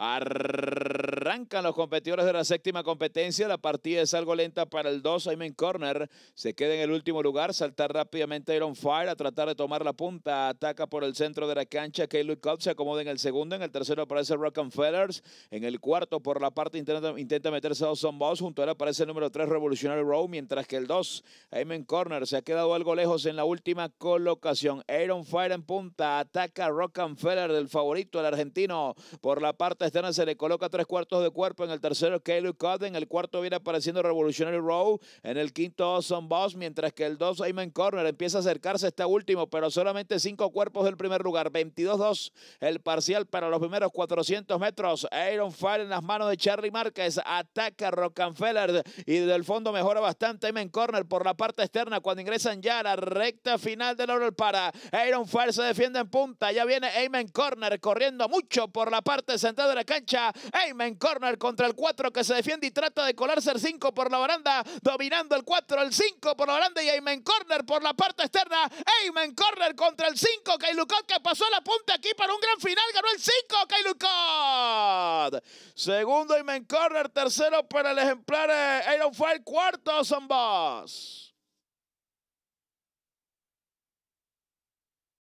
Arr- Arrancan los competidores de la séptima competencia. La partida es algo lenta para el 2. Ayman Corner se queda en el último lugar. salta rápidamente Iron Fire a tratar de tomar la punta. Ataca por el centro de la cancha. Caleb Cobb se acomoda en el segundo. En el tercero aparece Rockefellers. En el cuarto por la parte intenta, intenta meterse Dawson Boss. Junto a él aparece el número 3 Revolutionary Row. Mientras que el 2 Ayman Corner se ha quedado algo lejos en la última colocación. Iron Fire en punta. Ataca Rockefeller del favorito, el argentino. Por la parte externa se le coloca tres cuartos de cuerpo. En el tercero, Caleb Codden el cuarto viene apareciendo Revolutionary Row. En el quinto, Awesome Boss. Mientras que el 2, Ayman Corner, empieza a acercarse este último, pero solamente cinco cuerpos del primer lugar. 22-2 el parcial para los primeros 400 metros. Iron Fire en las manos de Charlie Márquez. Ataca Rockefeller y del fondo mejora bastante Ayman Corner por la parte externa cuando ingresan ya a la recta final del Laurel para. Iron Fire se defiende en punta. Ya viene Ayman Corner corriendo mucho por la parte central de la cancha. Ayman corner contra el 4 que se defiende y trata de colarse el 5 por la baranda, dominando el 4, el 5 por la baranda y Ayman corner por la parte externa. Ayman corner contra el 5, Kailukot que pasó la punta aquí para un gran final, ganó el 5, Kailukot. Segundo Ayman corner, tercero para el ejemplar eh, Iron Fire, cuarto Son Zambos.